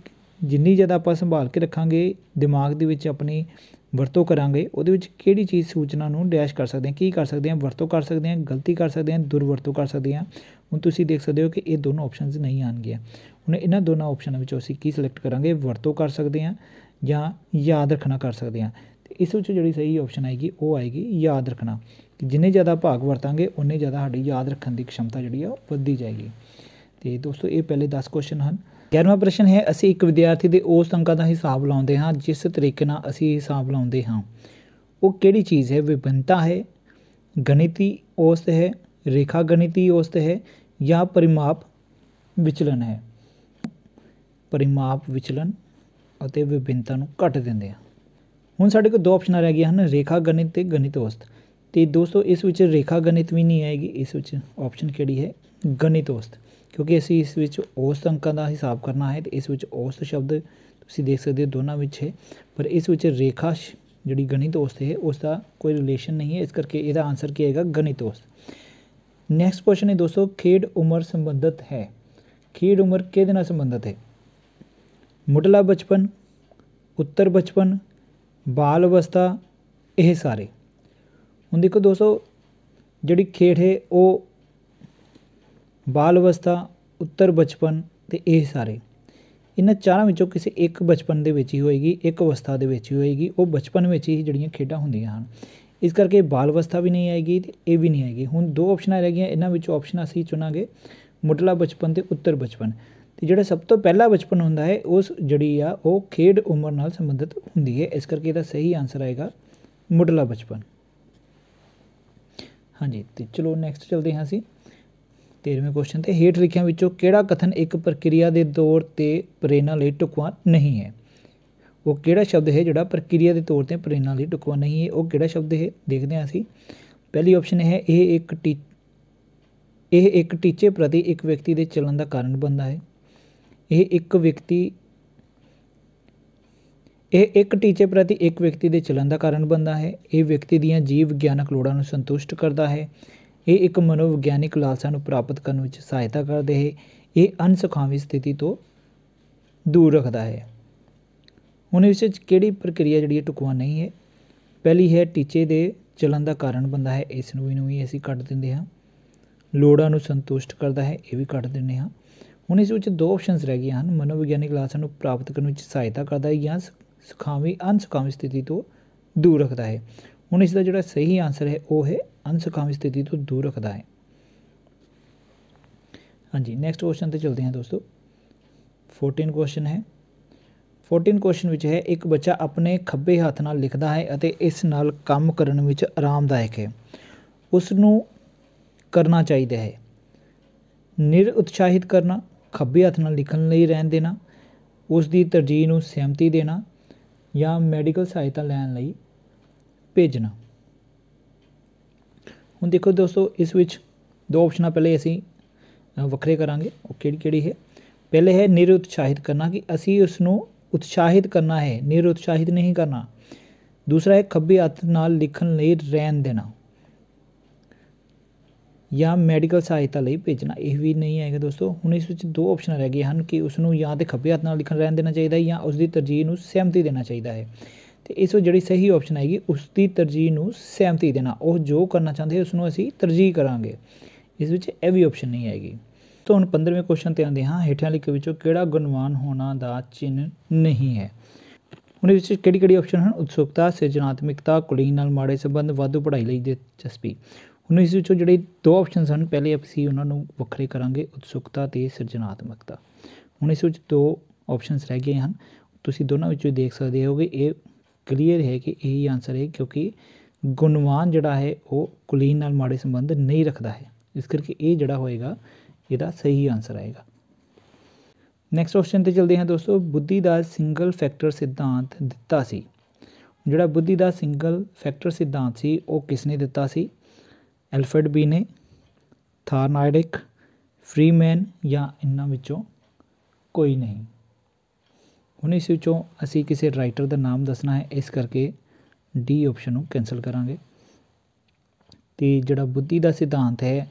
ਜਿੰਨੀ ਜ਼ਿਆਦਾ ਆਪਾਂ ਸੰਭਾਲ ਕੇ ਰੱਖਾਂਗੇ ਦਿਮਾਗ ਦੇ ਵਿੱਚ ਆਪਣੀ ਵਰਤੋਂ ਕਰਾਂਗੇ ਉਹਦੇ ਵਿੱਚ ਕਿਹੜੀ ਚੀਜ਼ ਸੂਚਨਾ ਨੂੰ ਡੈਸ਼ ਕਰ ਸਕਦੇ ਹਾਂ ਕੀ ਕਰ ਸਕਦੇ ਹਾਂ ਵਰਤੋਂ ਕਰ ਸਕਦੇ ਹਾਂ ਗਲਤੀ ਕਰ ਸਕਦੇ ਹਾਂ ਦੁਰਵਰਤੋਂ ਕਰ ਸਕਦੇ ਹਾਂ ਹੁਣ ਤੁਸੀਂ ਦੇਖ ਸਕਦੇ ਹੋ ਕਿ ਇਹ ਦੋਨੋਂ ਆਪਸ਼ਨਸ ਨਹੀਂ ਆਣਗੇ ਹੁਣ ਇਹਨਾਂ ਦੋਨਾਂ ਆਪਸ਼ਨਾਂ ਵਿੱਚੋਂ ਅਸੀਂ ਕੀ ਸਿਲੈਕਟ ਕਰਾਂਗੇ ਵਰਤੋਂ ਕਰ ਸਕਦੇ ਹਾਂ ਜਾਂ ਯਾਦ ਰੱਖਣਾ ਕਰ ਸਕਦੇ ਹਾਂ ਤੇ ਇਸ ਵਿੱਚ ਜਿਹੜੀ ਸਹੀ ਆਪਸ਼ਨ ਆਏਗੀ ਉਹ ਆਏਗੀ ਯਾਦ ਰੱਖਣਾ ਕਿ ਜਿੰਨੇ ਜ਼ਿਆਦਾ ਭਾਗ ਵਰਤਾਂਗੇ ਉਨੇ ਜ਼ਿਆਦਾ ਸਾਡੀ ਯਾਦ ਰੱਖਣ ਦੀ ਸ਼ਮਤਾ ਜਿਹੜੀ ਆ ਵੱਧਦੀ ਜਾਏਗੀ ਤੇ ਦੋਸਤੋ ਇਹ ਪਹਿਲੇ 10 ਕੁਐਸਚਨ ਹਨ 11ਵਾਂ ਪ੍ਰਸ਼ਨ ਹੈ ਅਸੀਂ ਇੱਕ ਵਿਦਿਆਰਥੀ ਦੇ ਉਸ ਅੰਕਾਂ ਦਾ ਹਿਸਾਬ ਲਾਉਂਦੇ ਹਾਂ ਜਿਸ ਤਰੀਕੇ ਨਾਲ ਅਸੀਂ ਹਿਸਾਬ ਲਾਉਂਦੇ ਹਾਂ ਉਹ ਕਿਹੜੀ ਚੀਜ਼ ਹੈ ਵਿਭਿੰਨਤਾ ਹੈ ਗਣਿਤੀ ਔਸਤ ਹੈ ਰੇਖਾ ਗਣਿਤੀ ਔਸਤ ਹੈ ਜਾਂ ਪਰਿਮਾਪ ਵਿਚਲਨ ਹੈ ਪਰਿਮਾਪ ਵਿਚਲਨ ਅਤੇ ਵਿਭਿੰਨਤਾ ਨੂੰ ਘਟ ਦਿੰਦੇ ਆ ਹੁਣ ਸਾਡੇ ਕੋਲ ਦੋ ਆਪਸ਼ਨਾਂ ਰਹਿ ਗਈਆਂ ਹਨ ਰੇਖਾ ਗਣਿਤ ਤੇ ਗਣਿਤ ਔਸਤ ਤੇ ਦੋਸਤੋ ਇਸ ਵਿੱਚ ਰੇਖਾ ਗਣਿਤ ਵੀ ਨਹੀਂ ਆਏਗੀ ਇਸ ਵਿੱਚ ਆਪਸ਼ਨ ਕਿਹੜੀ ਹੈ ਗਣਿਤ ਔਸਤ ਕਿਉਂਕਿ ਅਸੀਂ ਇਸ ਵਿੱਚ ਔਸਤ ਅੰਕਾਂ ਦਾ ਹਿਸਾਬ ਕਰਨਾ ਹੈ ਤੇ ਇਸ ਵਿੱਚ ਔਸਤ ਸ਼ਬਦ ਤੁਸੀਂ ਦੇਖ ਸਕਦੇ ਹੋ ਦੋਨਾਂ ਵਿੱਚ ਹੈ ਪਰ ਇਸ ਵਿੱਚ ਰੇਖਾ ਜਿਹੜੀ ਗਣਿਤ ਔਸਤ ਹੈ ਉਸ ਦਾ ਕੋਈ ਰਿਲੇਸ਼ਨ ਨਹੀਂ ਹੈ ਇਸ ਕਰਕੇ ਇਹਦਾ ਆਨਸਰ ਕੀ ਆਏਗਾ ਗਣਿਤ ਔਸਤ ਨੈਕਸਟ ਕੁਐਸਚਨ ਹੈ ਦੋਸਤੋ ਖੇਡ ਉਮਰ ਸੰਬੰਧਿਤ ਹੈ ਖੇਡ ਉਮਰ ਕਿਹਦੇ ਨਾਲ ਸੰਬੰਧਿਤ ਹੈ ਮੁੱਢਲਾ ਬਚਪਨ ਉੱਤਰ ਬਚਪਨ ਬਾਲ ਅਵਸਥਾ ਇਹ ਸਾਰੇ ਹੁਣ ਦੇਖੋ ਦੋਸਤੋ ਜਿਹੜੀ ਖੇਡ ਹੈ ਉਹ ਬਾਲ ਅਵਸਥਾ ਉੱਤਰ ਬਚਪਨ ਤੇ ਇਹ ਸਾਰੇ ਇਹਨਾਂ ਚਾਰਾਂ ਵਿੱਚੋਂ ਕਿਸੇ ਇੱਕ ਬਚਪਨ ਦੇ ਵਿੱਚ ਹੀ ਹੋਏਗੀ ਇੱਕ ਅਵਸਥਾ ਦੇ ਵਿੱਚ ਹੀ ਹੋਏਗੀ ਉਹ ਬਚਪਨ ਵਿੱਚ ਹੀ ਜਿਹੜੀਆਂ ਖੇਡਾਂ ਹੁੰਦੀਆਂ ਹਨ ਇਸ ਕਰਕੇ ਬਾਲ ਅਵਸਥਾ ਵੀ ਨਹੀਂ ਆਏਗੀ ਤੇ ਇਹ ਵੀ ਨਹੀਂ ਆਏਗੀ ਹੁਣ ਦੋ ਆਪਸ਼ਨਾਂ ਰਹਿ ਗਈਆਂ ਇਹਨਾਂ ਵਿੱਚੋਂ ਆਪਸ਼ਨ ਅਸੀਂ ਚੁਣਾਂਗੇ ਮੁੱਢਲਾ ਬਚਪਨ ਤੇ ਉੱਤਰ ਬਚਪਨ ਤੇ ਜਿਹੜਾ ਸਭ ਤੋਂ ਪਹਿਲਾ ਬਚਪਨ ਹੁੰਦਾ ਹੈ ਉਸ ਜਿਹੜੀ ਆ ਉਹ ਖੇਡ ਉਮਰ ਨਾਲ ਸੰਬੰਧਿਤ ਹੁੰਦੀ ਹੈ ਇਸ ਕਰਕੇ ਇਹਦਾ ਸਹੀ ਆਨਸਰ ਆਏਗਾ ਮੁੱਢਲਾ ਬਚਪਨ ਹਾਂਜੀ ਤੇ ਚਲੋ ਨੈਕਸਟ ਚਲਦੇ ਹਾਂ ਅਸੀਂ 13ਵੇਂ ਕੁਐਸਚਨ ਤੇ ਹੇਠ ਲਿਖਿਆਂ ਵਿੱਚੋਂ ਕਿਹੜਾ ਕਥਨ ਇੱਕ ਪ੍ਰਕਿਰਿਆ ਦੇ ਤੌਰ ਤੇ ਪ੍ਰੇਰਣਾ ਲਈ ਢੁਕਵਾਂ ਨਹੀਂ ਹੈ ਉਹ ਕਿਹੜਾ ਸ਼ਬਦ ਹੈ ਜਿਹੜਾ ਪ੍ਰਕਿਰਿਆ ਦੇ ਤੌਰ ਤੇ ਪ੍ਰੇਰਣਾ ਲਈ ਢੁਕਵਾਂ ਨਹੀਂ ਹੈ ਉਹ ਕਿਹੜਾ ਸ਼ਬਦ ਹੈ ਦੇਖਦੇ ਹਾਂ ਅਸੀਂ ਪਹਿਲੀ ਆਪਸ਼ਨ ਹੈ ਇਹ ਇੱਕ ਟੀ ਇਹ ਇੱਕ ਟੀਚੇ ਪ੍ਰਤੀ ਇੱਕ ਵਿਅਕਤੀ ਦੇ ਚੱਲਣ ਦਾ ਕਾਰਨ ਬਣਦਾ ਹੈ ਇਹ ਇੱਕ ਵਿਅਕਤੀ ਇਹ ਇੱਕ ਟੀਚੇ ਪ੍ਰਤੀ ਇੱਕ ਵਿਅਕਤੀ ਦੇ ਚੱਲਣ ਦਾ ਕਾਰਨ ਬਣਦਾ ਹੈ ਇਹ ਵਿਅਕਤੀ ਦੀਆਂ ਜੀਵ ਵਿਗਿਆਨਕ ਲੋੜਾਂ ਨੂੰ ਸੰਤੁਸ਼ਟ ਕਰਦਾ ਹੈ ਇਹ ਇੱਕ ਮਨੋਵਿਗਿਆਨਿਕ ਲਾਲਸਾ ਨੂੰ ਪ੍ਰਾਪਤ ਕਰਨ ਵਿੱਚ ਸਹਾਇਤਾ ਕਰਦੇ ਹੈ ਇਹ ਅਨਸਖਾਵੀ ਸਥਿਤੀ ਤੋਂ ਦੂਰ ਰੱਖਦਾ ਹੈ ਹੁਣ ਇਸ ਵਿੱਚ ਕਿਹੜੀ ਪ੍ਰਕਿਰਿਆ ਜਿਹੜੀ ਹੈ ਟੁਕਵਾ ਨਹੀਂ ਹੈ ਪਹਿਲੀ ਹੈ ਟੀਚੇ ਦੇ ਚਲਨ ਦਾ ਕਾਰਨ ਬੰਦਾ ਹੈ ਇਸ ਨੂੰ ਵੀ ਨੂੰ ਵੀ ਅਸੀਂ ਕੱਢ ਦਿੰਦੇ ਹਾਂ ਲੋੜਾਂ ਨੂੰ ਸੰਤੁਸ਼ਟ ਕਰਦਾ ਹੈ ਇਹ ਵੀ ਕੱਢ ਦਿੰਦੇ ਹਾਂ ਹੁਣ ਇਸ ਵਿੱਚ ਦੋ ਆਪਸ਼ਨਸ ਰਹਿ ਗਈਆਂ ਹਨ ਮਨੋਵਿਗਿਆਨਿਕ ਲਾਲਸਾ ਨੂੰ ਪ੍ਰਾਪਤ ਕਰਨ ਵਿੱਚ ਸਹਾਇਤਾ ਕਰਦਾ ਹੈ ਜਾਂ ਸਖਾਵੀ ਅਨਸਖਾਵੀ ਸਥਿਤੀ ਤੋਂ ਦੂਰ ਰੱਖਦਾ ਹੈ ਹੁਣ ਇਸ ਦਾ ਜਿਹੜਾ ਸਹੀ ਆਨਸਰ ਹੈ ਉਹ ਹੈ ਅਨਸੁਖਾਵੀ ਸਥਿਤੀ ਤੋਂ ਦੂਰ ਰੱਖਦਾ ਹੈ ਹਾਂਜੀ ਨੈਕਸਟ ਕੁਐਸਚਨ ਤੇ ਚਲਦੇ ਹਾਂ ਦੋਸਤੋ 14 ਕੁਐਸਚਨ ਹੈ 14 ਕੁਐਸਚਨ ਵਿੱਚ ਹੈ ਇੱਕ ਬੱਚਾ ਆਪਣੇ ਖੱਬੇ ਹੱਥ ਨਾਲ ਲਿਖਦਾ ਹੈ ਅਤੇ ਇਸ ਨਾਲ ਕੰਮ ਕਰਨ ਵਿੱਚ ਆਰਾਮਦਾਇਕ ਹੈ ਉਸ ਨੂੰ ਕਰਨਾ ਚਾਹੀਦਾ ਹੈ ਨਿਰ ਉਤਸ਼ਾਹਿਤ ਕਰਨਾ ਖੱਬੇ ਹੱਥ ਨਾਲ ਲਿਖਣ ਲਈ ਰਹਿਣ ਦੇਣਾ ਉਸ ਦੀ ਤਰਜੀਹ ਨੂੰ ਸਹਿਮਤੀ ਦੇਣਾ ਜਾਂ ਮੈਡੀਕਲ ਸਹਾਇਤਾ ਲੈਣ ਲਈ ਭੇਜਣਾ ਹੁਣ ਦੇਖੋ ਦੋਸਤੋ ਇਸ ਵਿੱਚ ਦੋ ਆਪਸ਼ਨਾਂ ਪਹਿਲੇ ਅਸੀਂ ਵੱਖਰੇ ਕਰਾਂਗੇ ਉਹ ਕਿਹੜੀ ਕਿਹੜੀ ਹੈ ਪਹਿਲੇ ਹੈ ਨਿਰਉਤਸ਼ਾਹਿਤ ਕਰਨਾ ਕਿ ਅਸੀਂ ਉਸ ਨੂੰ ਉਤਸ਼ਾਹਿਤ ਕਰਨਾ ਹੈ ਨਿਰਉਤਸ਼ਾਹਿਤ ਨਹੀਂ ਕਰਨਾ ਦੂਸਰਾ ਹੈ ਖੱਬੇ ਹੱਥ ਨਾਲ ਲਿਖਣ ਲਈ ਰਹਿਣ ਦੇਣਾ ਜਾਂ ਮੈਡੀਕਲ ਸਹਾਇਤਾ ਲਈ ਭੇਜਣਾ ਇਹ ਵੀ ਨਹੀਂ ਆਏਗਾ ਦੋਸਤੋ ਹੁਣ ਇਸ ਵਿੱਚ ਦੋ ਆਪਸ਼ਨ ਰਹਿ ਗਏ ਹਨ ਕਿ ਉਸ ਨੂੰ ਜਾਂ ਤੇ ਖੱਬੇ ਹੱਥ ਨਾਲ ਲਿਖਣ ਰਹਿਣ ਦੇਣਾ ਚਾਹੀਦਾ ਹੈ ਜਾਂ ਉਸ ਦੀ ਤਰਜੀਹ ਨੂੰ ਸਹਿਮਤੀ ਦੇਣਾ ਚਾਹੀਦਾ ਹੈ ਤੇ ਇਸ ਵਿੱਚ ਜਿਹੜੀ ਸਹੀ ਆਪਸ਼ਨ ਆਏਗੀ ਉਸ ਦੀ ਤਰਜੀਹ ਨੂੰ ਸਹਿਮਤੀ ਦੇਣਾ ਉਹ ਜੋ ਕਰਨਾ ਚਾਹੁੰਦੇ ਉਸ ਨੂੰ ਅਸੀਂ ਤਰਜੀਹ ਕਰਾਂਗੇ ਇਸ ਵਿੱਚ ਇਹ ਵੀ ਆਪਸ਼ਨ ਨਹੀਂ ਆਏਗੀ ਤੋਂ ਹੁਣ 15ਵੇਂ ਕੁਐਸਚਨ ਤੇ ਆਉਂਦੇ ਹਾਂ ਹੇਠਾਂ ਲਿਖੇ ਵਿੱਚੋਂ ਕਿਹੜਾ ਗੁਣਵਾਨ ਹੋਣਾ ਦਾ ਚਿੰਨ ਨਹੀਂ ਹੈ ਇਸ ਵਿੱਚ ਕਿਹੜੀ ਕਿਹੜੀ ਆਪਸ਼ਨ ਹਨ ਉਤਸੁਕਤਾ ਸਿਰਜਣਾਤਮਕਤਾ ਕੁੜੀ ਨਾਲ ਮਾੜੇ ਸੰਬੰਧ ਵਾਧੂ ਪੜ੍ਹਾਈ ਲਈ ਦੇ ਚਸਪੀ ਹੁਣ ਇਸ ਵਿੱਚੋਂ ਜਿਹੜੇ ਦੋ ਆਪਸ਼ਨਸ ਹਨ ਪਹਿਲੇ ਅਸੀਂ ਉਹਨਾਂ ਨੂੰ ਵੱਖਰੇ ਕਰਾਂਗੇ ਉਤਸੁਕਤਾ ਤੇ ਸਿਰਜਣਾਤਮਕਤਾ ਹੁਣ ਇਸ ਵਿੱਚ ਦੋ ਆਪਸ਼ਨਸ ਰਹਿ ਗਏ ਹਨ ਤੁਸੀਂ ਦੋਨਾਂ ਵਿੱਚੋਂ ਦੇਖ ਸਕਦੇ ਹੋਗੇ ਇਹ ਕਲੀਅਰ ਹੈ ਕਿ ਹੀ ਆਨਸਰ ਹੈ ਕਿਉਂਕਿ ਗੁਣਵਾਨ ਜਿਹੜਾ ਹੈ ਉਹ ਕੁਲੀਨ ਨਾਲ ਮਾੜੇ ਸੰਬੰਧ ਨਹੀਂ ਰੱਖਦਾ ਹੈ ਇਸ ਕਰਕੇ ਇਹ ਜਿਹੜਾ ਹੋਏਗਾ ਇਹਦਾ ਸਹੀ ਆਨਸਰ ਆਏਗਾ ਨੈਕਸਟ ਕੁਐਸਚਨ ਤੇ ਚਲਦੇ ਹਾਂ ਦੋਸਤੋ ਬੁੱਧੀ ਦਾ ਸਿੰਗਲ ਫੈਕਟਰ ਸਿਧਾਂਤ ਦਿੱਤਾ ਸੀ ਜਿਹੜਾ ਬੁੱਧੀ ਦਾ ਸਿੰਗਲ ਫੈਕਟਰ ਸਿਧਾਂਤ ਸੀ ਉਹ ਕਿਸ ਨੇ ਦਿੱਤਾ ਸੀ ਐਲਫਰਡ ਬੀ ਨੇ ਥਾਰਨਾਇਡਿਕ ਫ੍ਰੀਮੈਨ ਜਾਂ ਇਨ੍ਹਾਂ ਵਿੱਚੋਂ ਕੋਈ ਨਹੀਂ ਹੁਣ ਇਸ ਵਿੱਚੋਂ ਅਸੀਂ ਕਿਸੇ ਰਾਈਟਰ ਦਾ ਨਾਮ ਦੱਸਣਾ ਹੈ ਇਸ ਕਰਕੇ ਡੀ ਆਪਸ਼ਨ ਨੂੰ ਕੈਨਸਲ ਕਰਾਂਗੇ ਤੇ ਜਿਹੜਾ ਬੁੱਧੀ ਦਾ ਸਿਧਾਂਤ ਹੈ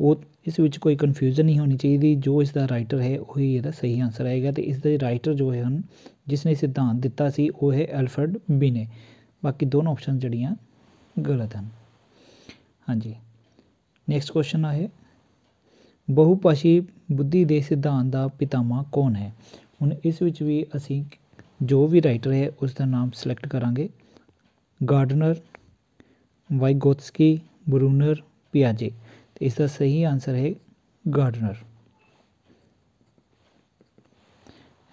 ਉਹ ਇਸ ਵਿੱਚ ਕੋਈ ਕਨਫਿਊਜ਼ਨ ਨਹੀਂ ਹੋਣੀ ਚਾਹੀਦੀ ਜੋ ਇਸ ਦਾ ਰਾਈਟਰ ਹੈ ਉਹੀ ਇਹਦਾ ਸਹੀ ਆਨਸਰ ਆਏਗਾ ਤੇ ਇਸ ਦੇ ਰਾਈਟਰ ਜੋ ਹਨ ਜਿਸ ਨੇ ਸਿਧਾਂਤ ਦਿੱਤਾ ਸੀ ਉਹ ਹੈ ਐਲਫਰਡ ਬਿਨੇ ਬਾਕੀ ਦੋਨੋਂ ਆਪਸ਼ਨ ਜਿਹੜੀਆਂ ਗਲਤ ਹਨ ਹਾਂਜੀ ਨੈਕਸਟ ਕੁਐਸਚਨ ਆ ਹੈ ਬਹੁਪਾਸ਼ੀ ਬੁੱਧੀ ਦੇ ਸਿਧਾਂਤ ਦਾ ਪਿਤਾਮਾ ਕੌਣ ਹੈ ਹੁਣ ਇਸ ਵਿੱਚ ਵੀ ਅਸੀਂ ਜੋ ਵੀ ਰਾਈਟਰ ਹੈ ਉਸ ਦਾ ਨਾਮ ਸਿਲੈਕਟ ਕਰਾਂਗੇ ਗਾਰਡਨਰ ਵਾਈਗੋਟਸਕੀ ਬਰੂਨਰ ਪਿਆਜੇ ਤੇ ਇਸ ਦਾ ਸਹੀ ਆਨਸਰ ਹੈ ਗਾਰਡਨਰ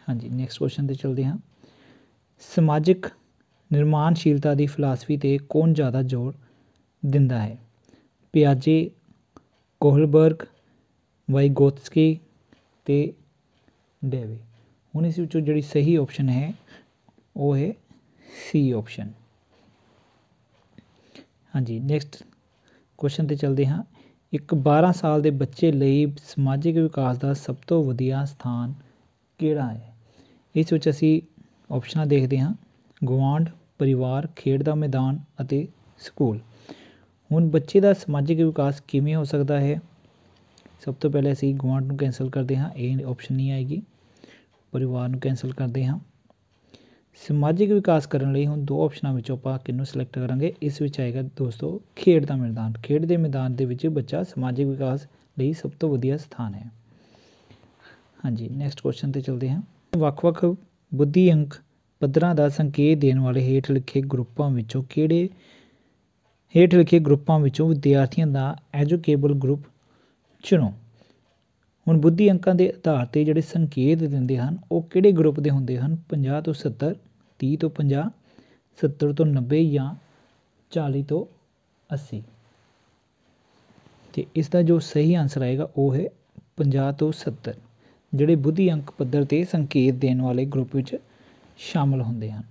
ਹਾਂਜੀ ਨੈਕਸਟ ਕੁਐਸਚਨ ਤੇ ਚਲਦੇ ਹਾਂ ਸਮਾਜਿਕ ਨਿਰਮਾਣਸ਼ੀਲਤਾ ਦੀ ਫਿਲਾਸਫੀ ਤੇ ਕੌਣ ਜ਼ਿਆਦਾ ਜ਼ੋਰ ਦਿੰਦਾ ਹੈ ਪਿਆਜੇ ਕੋਹਲਬਰਗ ਵਾਈਗੋਟਸਕੀ ਤੇ ਡੇਵੀ ਹੁਣ ਇਸ ਵਿੱਚੋਂ ਜਿਹੜੀ ਸਹੀ ਆਪਸ਼ਨ ਹੈ ਉਹ ਹੈ ਸੀ ਆਪਸ਼ਨ ਹਾਂਜੀ ਨੈਕਸਟ ਕੁਐਸਚਨ ਤੇ ਚਲਦੇ ਹਾਂ ਇੱਕ 12 ਸਾਲ ਦੇ ਬੱਚੇ ਲਈ ਸਮਾਜਿਕ ਵਿਕਾਸ ਦਾ ਸਭ ਤੋਂ ਵਧੀਆ ਸਥਾਨ ਕਿਹੜਾ ਹੈ ਇਸ ਵਿੱਚ ਅਸੀਂ ਆਪਸ਼ਨਾਂ ਦੇਖਦੇ ਹਾਂ ਗਵਾਂਡ ਪਰਿਵਾਰ ਖੇਡ ਦਾ ਮੈਦਾਨ ਅਤੇ ਸਕੂਲ ਹੁਣ ਬੱਚੇ ਦਾ ਸਮਾਜਿਕ ਵਿਕਾਸ ਕਿਵੇਂ ਹੋ ਸਕਦਾ ਹੈ ਸਭ ਤੋਂ ਪਹਿਲੇ ਅਸੀਂ ਗਵਾਂਡ ਨੂੰ ਕੈਨਸਲ ਕਰਦੇ ਹਾਂ ਇਹ ਆਪਸ਼ਨ ਨਹੀਂ ਆਏਗੀ ਪਰਿਵਾਰ ਨੂੰ ਕੈਨਸਲ ਕਰਦੇ ਹਾਂ ਸਮਾਜਿਕ ਵਿਕਾਸ ਕਰਨ ਲਈ ਹੁਣ ਦੋ ਆਪਸ਼ਨਾਂ ਵਿੱਚੋਂ ਆਪਾਂ ਕਿਹਨੂੰ ਸਿਲੈਕਟ ਕਰਾਂਗੇ ਇਸ ਵਿੱਚ ਆਏਗਾ ਦੋਸਤੋ ਖੇਡ ਦਾ ਮੈਦਾਨ ਖੇਡ ਦੇ ਮੈਦਾਨ ਦੇ ਵਿੱਚ ਬੱਚਾ ਸਮਾਜਿਕ ਵਿਕਾਸ ਲਈ ਸਭ ਤੋਂ ਵਧੀਆ ਸਥਾਨ ਹੈ ਹਾਂਜੀ ਨੈਕਸਟ ਕੁਐਸਚਨ ਤੇ ਚਲਦੇ ਹਾਂ ਵੱਖ-ਵੱਖ ਬੁੱਧੀ ਅੰਕ ਪੱਧਰਾਂ ਦਾ ਸੰਕੇਤ ਦੇਣ ਵਾਲੇ ਹੇਠ ਲਿਖੇ ਗਰੁੱਪਾਂ ਵਿੱਚੋਂ ਕਿਹੜੇ ਹੇਠ ਲਿਖੇ ਗਰੁੱਪਾਂ ਵਿੱਚੋਂ ਵਿਦਿਆਰਥੀਆਂ ਦਾ ਐਜੂਕੇਬਲ ਗਰੁੱਪ ਚੁਣੋ ਹੁਣ ਬੁੱਧੀ ਅੰਕਾਂ ਦੇ ਆਧਾਰ ਤੇ ਜਿਹੜੇ ਸੰਕੇਤ ਦਿੰਦੇ ਹਨ ਉਹ ਕਿਹੜੇ ਗਰੁੱਪ ਦੇ ਹੁੰਦੇ ਹਨ 50 ਤੋਂ 70 30 ਤੋਂ 50 70 ਤੋਂ 90 ਜਾਂ 40 ਤੋਂ 80 ਤੇ ਇਸ ਦਾ ਜੋ ਸਹੀ ਆਨਸਰ ਆਏਗਾ ਉਹ ਹੈ 50 ਤੋਂ 70 ਜਿਹੜੇ ਬੁੱਧੀ ਅੰਕ ਪੱਧਰ ਤੇ ਸੰਕੇਤ ਦੇਣ ਵਾਲੇ ਗਰੁੱਪ ਵਿੱਚ ਸ਼ਾਮਲ ਹੁੰਦੇ ਹਨ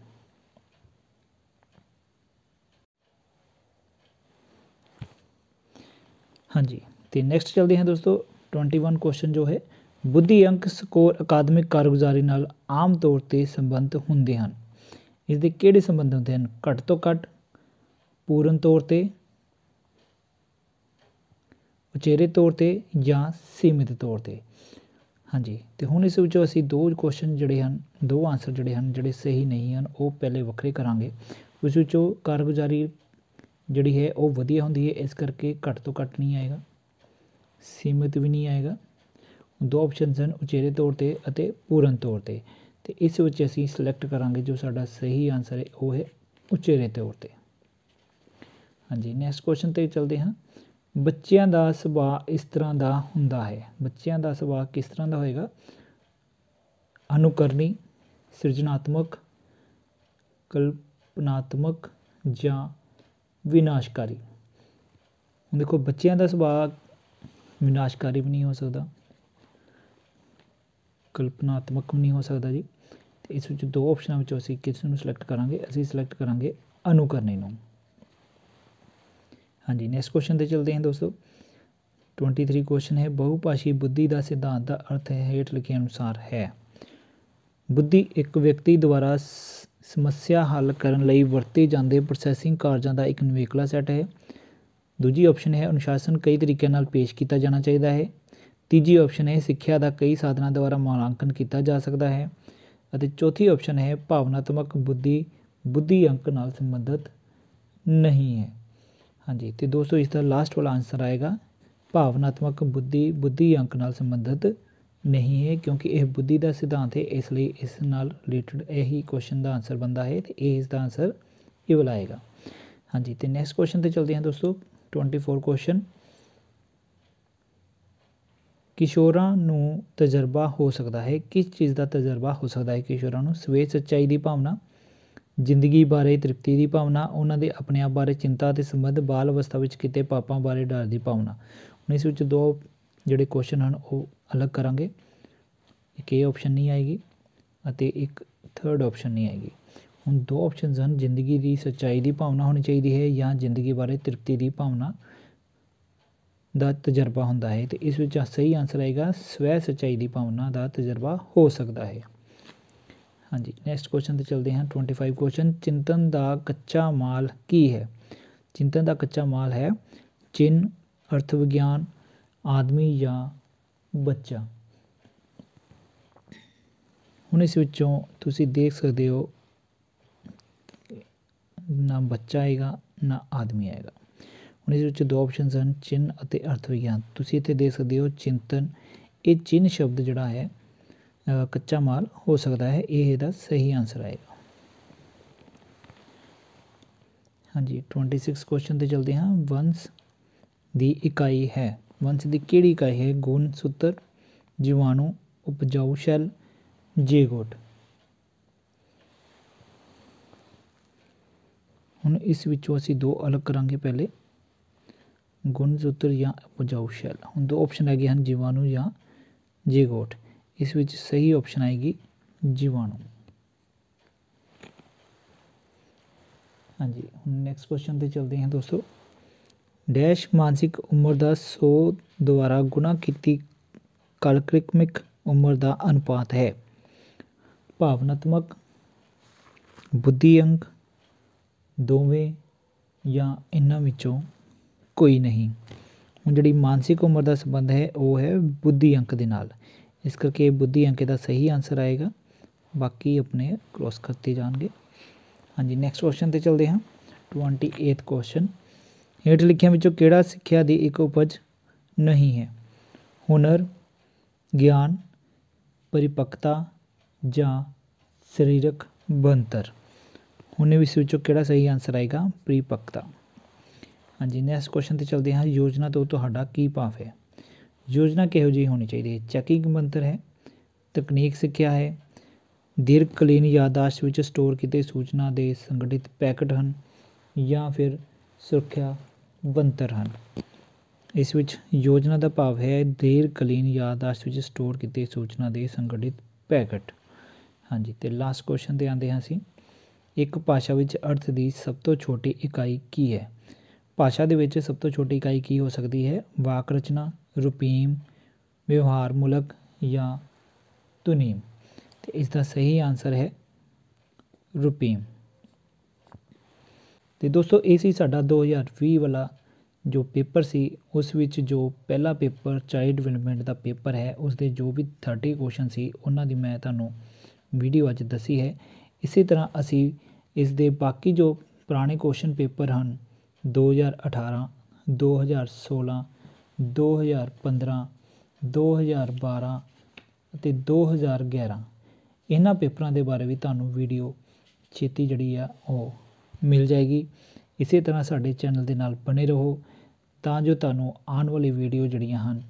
ਹਾਂਜੀ ਤੇ ਨੈਕਸਟ ਚੱਲਦੇ ਹਾਂ ਦੋਸਤੋ 21 ਕੁਐਸਚਨ ਜੋ ਹੈ ਬੁੱਧੀ ਅੰਕ ਸਕੋਰ ਅਕਾਦਮਿਕ ਕਾਰਗੁਜ਼ਾਰੀ ਨਾਲ ਆਮ ਤੌਰ ਤੇ ਸੰਬੰਧ ਹੁੰਦੇ ਹਨ ਇਸ ਦੇ ਕਿਹੜੇ ਸੰਬੰਧ ਹੁੰਦੇ ਹਨ ਘੱਟ ਤੋਂ ਘੱਟ ਪੂਰਨ ਤੌਰ ਤੇ ਉਚੇਰੇ ਤੌਰ ਤੇ ਜਾਂ ਸੀਮਿਤ ਤੌਰ ਤੇ ਹਾਂਜੀ ਤੇ ਹੁਣ ਇਸ ਵਿੱਚੋਂ ਅਸੀਂ ਦੋ ਕੁਐਸਚਨ ਜਿਹੜੇ ਹਨ ਦੋ ਆਨਸਰ ਜਿਹੜੇ ਹਨ ਜਿਹੜੇ ਸਹੀ ਨਹੀਂ ਹਨ ਉਹ ਪਹਿਲੇ ਵੱਖਰੇ ਕਰਾਂਗੇ ਉਸ ਵਿੱਚੋਂ ਕਾਰਗੁਜ਼ਾਰੀ ਜਿਹੜੀ ਹੈ ਉਹ ਵਧੀਆ ਹੁੰਦੀ ਹੈ ਇਸ ਕਰਕੇ ਘੱਟ ਤੋਂ ਘੱਟ ਨਹੀਂ ਆਏਗਾ ਸੀਮਿਤ ਵੀ ਨਹੀਂ ਆਏਗਾ ਦੋ ਆਪਸ਼ਨਸ ਹਨ ਉਚੇਰੇ ਤੌਰ ਤੇ ਅਤੇ ਪੂਰਨ ਤੌਰ ਤੇ ਤੇ ਇਸ ਵਿੱਚ ਅਸੀਂ ਸਿਲੈਕਟ ਕਰਾਂਗੇ ਜੋ ਸਾਡਾ ਸਹੀ ਆਨਸਰ ਹੈ ਉਹ ਹੈ ਉਚੇਰੇ ਤੌਰ ਤੇ ਹਾਂਜੀ ਨੈਕਸਟ ਕੁਐਸਚਨ ਤੇ ਚਲਦੇ ਹਾਂ ਬੱਚਿਆਂ ਦਾ ਸੁਭਾਅ ਇਸ ਤਰ੍ਹਾਂ ਦਾ ਹੁੰਦਾ ਹੈ ਬੱਚਿਆਂ ਦਾ ਸੁਭਾਅ ਕਿਸ ਤਰ੍ਹਾਂ ਦਾ ਹੋਏਗਾ ਅਨੁਕਰਨੀ ਸਿਰਜਣਾਤਮਕ ਕਲਪਨਾਤਮਕ ਜਾਂ ਵਿਨਾਸ਼ਕਾਰੀ ਦੇਖੋ ਬੱਚਿਆਂ ਦਾ ਸੁਭਾਅ ਵਿਨਾਸ਼ਕਾਰੀ ਵੀ ਨਹੀਂ ਹੋ ਸਕਦਾ ਕਲਪਨਾਤਮਕ ਵੀ ਨਹੀਂ ਹੋ ਸਕਦਾ ਜੀ ਤੇ ਇਸ ਵਿੱਚ ਦੋ ਆਪਸ਼ਨਾਂ ਵਿੱਚੋਂ ਅਸੀਂ ਕਿਸ ਨੂੰ ਸਿਲੈਕਟ ਕਰਾਂਗੇ ਅਸੀਂ ਸਿਲੈਕਟ ਕਰਾਂਗੇ ਅਨੁਕਰਨੇ ਨੂੰ ਹਾਂਜੀ ਨੈਕਸਟ ਕੁਐਸਚਨ ਤੇ ਚਲਦੇ ਹਾਂ ਦੋਸਤੋ 23 ਕੁਐਸਚਨ ਹੈ ਬਹੁਭਾਸ਼ੀ ਬੁੱਧੀ ਦਾ ਸਿਧਾਂਤ ਦਾ ਅਰਥ ਹੈ ਹੇਠ ਲਿਖੇ ਅਨੁਸਾਰ ਹੈ ਬੁੱਧੀ ਇੱਕ ਵਿਅਕਤੀ ਦੁਆਰਾ ਸਮੱਸਿਆ ਹੱਲ ਕਰਨ ਲਈ ਵਰਤੇ ਜਾਂਦੇ ਪ੍ਰੋਸੈਸਿੰਗ ਕਾਰਜਾਂ ਦਾ ਇੱਕ ਨਿਵੇਕਲਾ ਸੈੱਟ ਹੈ ਦੂਜੀ ਆਪਸ਼ਨ ਹੈ ਅਨੁਸ਼ਾਸਨ ਕਈ ਤਰੀਕਿਆਂ ਨਾਲ ਪੇਸ਼ ਕੀਤਾ ਜਾਣਾ ਚਾਹੀਦਾ ਹੈ ਤੀਜੀ ਆਪਸ਼ਨ ਹੈ ਸਿੱਖਿਆ ਦਾ ਕਈ ਸਾਧਨਾਂ ਦੁਆਰਾ ਮੌਲਾਂਕਨ ਕੀਤਾ ਜਾ ਸਕਦਾ ਹੈ ਅਤੇ ਚੌਥੀ ਆਪਸ਼ਨ ਹੈ ਭਾਵਨਾਤਮਕ ਬੁੱਧੀ ਬੁੱਧੀ ਅੰਕ ਨਾਲ ਸੰਬੰਧਿਤ ਨਹੀਂ ਹੈ ਹਾਂਜੀ ਤੇ ਦੋਸਤੋ ਇਸ ਦਾ ਲਾਸਟ ਵਾਲਾ ਆਨਸਰ ਆਏਗਾ ਭਾਵਨਾਤਮਕ ਬੁੱਧੀ ਬੁੱਧੀ ਅੰਕ ਨਾਲ ਸੰਬੰਧਿਤ ਨਹੀਂ ਹੈ ਕਿਉਂਕਿ ਇਹ ਬੁੱਧੀ ਦਾ ਸਿਧਾਂਤ ਹੈ ਇਸ ਲਈ ਇਸ ਨਾਲ ਰਿਲੇਟਡ ਇਹੀ ਕੁਐਸਚਨ ਦਾ ਆਨਸਰ ਬੰਦਾ ਹੈ ਤੇ ਇਹ ਇਸ ਦਾ ਆਨਸਰ ਇਹ ਆਏਗਾ ਹਾਂਜੀ ਤੇ ਨੈਕਸਟ ਕੁਐਸਚਨ ਤੇ ਚਲਦੇ ਹਾਂ ਦੋਸਤੋ 24 ਕੁਐਸਚਨ ਕਿਸ਼ੋਰਾਂ ਨੂੰ ਤਜਰਬਾ ਹੋ ਸਕਦਾ ਹੈ ਕਿਸ ਚੀਜ਼ ਦਾ ਤਜਰਬਾ ਹੋ ਸਕਦਾ ਹੈ ਕਿਸ਼ੋਰਾਂ ਨੂੰ ਸਵੇ ਸੱਚਾਈ ਦੀ ਭਾਵਨਾ ਜ਼ਿੰਦਗੀ ਬਾਰੇ ਤ੍ਰਿਪਤੀ ਦੀ ਭਾਵਨਾ ਉਹਨਾਂ ਦੇ ਆਪਣੇ ਆਪ ਬਾਰੇ ਚਿੰਤਾ ਤੇ ਸੰਬੰਧ ਬਾਲ ਅਵਸਥਾ ਵਿੱਚ ਕਿਤੇ ਪਾਪਾਂ ਬਾਰੇ ਡਰ ਦੀ ਭਾਵਨਾ ਹੁਣ ਇਸ ਵਿੱਚ ਦੋ ਜਿਹੜੇ ਕੁਐਸਚਨ ਹਨ ਉਹ ਅਲੱਗ ਕਰਾਂਗੇ ਇੱਕ ਇਹ ਆਪਸ਼ਨ ਨਹੀਂ ਆਏਗੀ ਅਤੇ ਇੱਕ ਥਰਡ ਆਪਸ਼ਨ ਨਹੀਂ ਆਏਗੀ ਹੁਣ ਦੋ ਆਪਸ਼ਨਸ ਹਨ ਜ਼ਿੰਦਗੀ ਦੀ ਸੱਚਾਈ ਦੀ ਭਾਵਨਾ ਹੋਣੀ ਚਾਹੀਦੀ ਹੈ ਜਾਂ ਜ਼ਿੰਦਗੀ ਬਾਰੇ ਤ੍ਰਿਪਤੀ ਦੀ ਭਾਵਨਾ ਦਾ ਤਜਰਬਾ ਹੁੰਦਾ ਹੈ ਤੇ ਇਸ ਵਿੱਚ ਸਹੀ ਆਨਸਰ ਆਏਗਾ ਸਵੈ ਸੱਚਾਈ ਦੀ ਭਾਵਨਾ ਦਾ ਤਜਰਬਾ ਹੋ ਸਕਦਾ ਹੈ ਹਾਂਜੀ ਨੈਕਸਟ ਕੁਐਸਚਨ ਤੇ ਚਲਦੇ ਹਾਂ 25 ਕੁਐਸਚਨ ਚਿੰਤਨ ਦਾ ਕੱਚਾ ਮਾਲ ਕੀ ਹੈ ਚਿੰਤਨ ਦਾ ਕੱਚਾ ਮਾਲ ਹੈ ਚਿੰਨ ਅਰਥ ਵਿਗਿਆਨ ਆਦਮੀ ਜਾਂ ਬੱਚਾ ਹੁਣ ਇਸ ਵਿੱਚੋਂ ਤੁਸੀਂ ਦੇਖ ਸਕਦੇ ਹੋ ਨਾ ਬੱਚਾ ਆਏਗਾ ਨਾ ਆਦਮੀ ਆਏਗਾ ਹੁਣ ਇਸ ਵਿੱਚ ਦੋ ਆਪਸ਼ਨਸ ਹਨ ਚਿੰਨ ਅਤੇ ਅਰਥ ਵਿਗਿਆਨ ਤੁਸੀਂ ਇੱਥੇ ਦੇਖ ਸਕਦੇ ਹੋ ਚਿੰਤਨ ਇਹ ਚਿੰਨ ਸ਼ਬਦ ਜਿਹੜਾ ਹੈ ਕੱਚਾ ਮਾਲ ਹੋ ਸਕਦਾ ਹੈ ਇਹ ਇਹਦਾ ਸਹੀ ਆਨਸਰ ਆਏਗਾ ਹਾਂਜੀ 26 ਕੁਐਸਚਨ ਤੇ ਚਲਦੇ ਹਾਂ ਵੰਸ ਦੀ ਇਕਾਈ ਹੈ ਵੰਸ ਦੀ ਕਿਹੜੀ ਇਕਾਈ ਹੈ ਗੁਣ ਸੂਤਰ ਜੀਵਾਣੂ ਉਪਜਾਊ ਸ਼ੈਲ ਜੇਗੋਟ हूँ इस असी दो अलग करा पहले गुणसूत्र या उपजाऊ शैल हूँ दो ऑप्शन है जीवाणु या जेगोट इस सही ऑप्शन आएगी जीवाणु हाँ जी हम नैक्सट क्वेश्चन से चलते हैं दोस्तों डैश मानसिक उम्र का सो द्वारा गुणा की कलक्रिकमिक उम्र का अनुपात है भावनात्मक बुद्धि अंक ਦੋਵੇਂ ਜਾਂ ਇਹਨਾਂ ਵਿੱਚੋਂ ਕੋਈ ਨਹੀਂ ਹੁਣ ਜਿਹੜੀ ਮਾਨਸਿਕ ਉਮਰ ਦਾ ਸੰਬੰਧ ਹੈ ਉਹ ਹੈ ਬੁੱਧੀ ਅੰਕ ਦੇ ਨਾਲ ਇਸ ਕਰਕੇ ਬੁੱਧੀ ਅੰਕ ਦਾ ਸਹੀ ਆਨਸਰ ਆਏਗਾ ਬਾਕੀ ਆਪਣੇ ਕ੍ਰੋਸ ਕਰਤੇ ਜਾਣਗੇ ਹਾਂਜੀ ਨੈਕਸਟ ਕੁਐਸਚਨ ਤੇ ਚਲਦੇ ਹਾਂ 28th ਕੁਐਸਚਨ ਹੇਠ ਲਿਖਿਆਂ ਵਿੱਚੋਂ ਕਿਹੜਾ ਸਿੱਖਿਆ ਦੀ ਇੱਕ ਉਪਜ ਨਹੀਂ ਹੈ ਹੁਨਰ ਗਿਆਨ ਪਰਿਪਕਤਾ ਜਾਂ ਸਰੀਰਕ ਬਣਤਰ ਹੁਣ ਇਸ ਵਿੱਚੋਂ ਕਿਹੜਾ ਸਹੀ ਆਨਸਰ ਆਏਗਾ ਪ੍ਰੀਪਕਤਾ ਹਾਂਜੀ ਨੈਕਸਟ ਕੁਐਸਚਨ ਤੇ ਚਲਦੇ ਹਾਂ ਯੋਜਨਾ ਤੋਂ ਤੁਹਾਡਾ ਕੀ ਭਾਵ ਹੈ ਯੋਜਨਾ ਕਿਹੋ ਜਿਹੀ ਹੋਣੀ ਚਾਹੀਦੀ ਹੈ ਚੈਕਿੰਗ ਮੰਤਰ ਹੈ ਤਕਨੀਕ ਸਿੱਖਿਆ ਹੈ ਦੀਰਘਕਾਲੀਨ ਯਾਦਾਸ਼ਤ ਵਿੱਚ ਸਟੋਰ ਕੀਤੇ ਸੂਚਨਾ ਦੇ ਸੰਗਠਿਤ ਪੈਕਟ ਹਨ ਜਾਂ ਫਿਰ ਸੁਰੱਖਿਆ ਬੰਤਰ ਹਨ ਇਸ ਵਿੱਚ ਯੋਜਨਾ ਦਾ ਭਾਵ ਹੈ ਦੀਰਘਕਾਲੀਨ ਯਾਦਾਸ਼ਤ ਵਿੱਚ ਸਟੋਰ ਕੀਤੇ ਸੂਚਨਾ ਦੇ ਸੰਗਠਿਤ ਪੈਕਟ ਹਾਂਜੀ ਤੇ ਲਾਸਟ ਕੁਐਸਚਨ ਤੇ ਆਉਂਦੇ ਹਾਂ ਅਸੀਂ ਇੱਕ ਭਾਸ਼ਾ ਵਿੱਚ ਅਰਥ ਦੀ ਸਭ ਤੋਂ ਛੋਟੀ ਇਕਾਈ ਕੀ ਹੈ ਭਾਸ਼ਾ ਦੇ ਵਿੱਚ ਸਭ ਤੋਂ ਛੋਟੀ ਇਕਾਈ ਕੀ ਹੋ ਸਕਦੀ ਹੈ ਵਾਕ ਰਚਨਾ ਰੁਪੀਮ ਵਿਵਹਾਰ ਮੂਲਕ ਜਾਂ ਤੁਨੀਮ ਤੇ ਇਸ ਦਾ ਸਹੀ ਆਨਸਰ ਹੈ ਰੁਪੀਮ ਤੇ ਦੋਸਤੋ ਇਹ ਸੀ ਸਾਡਾ 2020 ਵਾਲਾ ਜੋ ਪੇਪਰ ਸੀ ਉਸ ਵਿੱਚ ਜੋ ਪਹਿਲਾ ਪੇਪਰ ਚਾਈਲਡ ਡਿਵੈਲਪਮੈਂਟ ਦਾ ਪੇਪਰ ਹੈ ਉਸ ਦੇ ਜੋ ਵੀ 30 ਕੁਐਸਚਨ ਸੀ ਉਹਨਾਂ ਦੀ ਮੈਂ ਤੁਹਾਨੂੰ ਵੀਡੀਓ ਅੱਜ ਦੱਸੀ ਹੈ ਇਸੇ ਤਰ੍ਹਾਂ ਅਸੀਂ ਇਸ ਦੇ ਬਾਕੀ ਜੋ ਪੁਰਾਣੇ ਕੁਐਸਚਨ ਪੇਪਰ ਹਨ 2018 2016 2015 2012 ਅਤੇ 2011 ਇਹਨਾਂ ਪੇਪਰਾਂ ਦੇ ਬਾਰੇ ਵੀ ਤੁਹਾਨੂੰ ਵੀਡੀਓ ਛੇਤੀ ਜਿਹੜੀ ਆ ਉਹ ਮਿਲ ਜਾਏਗੀ ਇਸੇ ਤਰ੍ਹਾਂ ਸਾਡੇ ਚੈਨਲ ਦੇ ਨਾਲ ਬਣੇ ਰਹੋ ਤਾਂ ਜੋ ਤੁਹਾਨੂੰ ਆਉਣ ਵਾਲੀ ਵੀਡੀਓ ਜਿਹੜੀਆਂ ਹਨ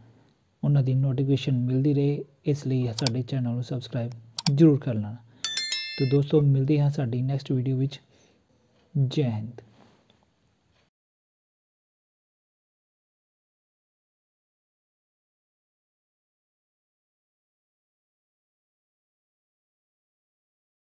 ਉਹਨਾਂ ਦੀ ਨੋਟੀਫਿਕੇਸ਼ਨ ਮਿਲਦੀ ਰਹੇ ਇਸ ਲਈ ਸਾਡੇ ਚੈਨਲ ਨੂੰ ਸਬਸਕ੍ਰਾਈਬ ਜ਼ਰੂਰ ਕਰ ਲੈਣਾ ਤੇ ਦੋਸਤੋ ਮਿਲਦੇ ਹਾਂ ਸਾਡੀ ਨੈਕਸਟ ਵੀਡੀਓ ਵਿੱਚ ਜੈ ਹਿੰਦ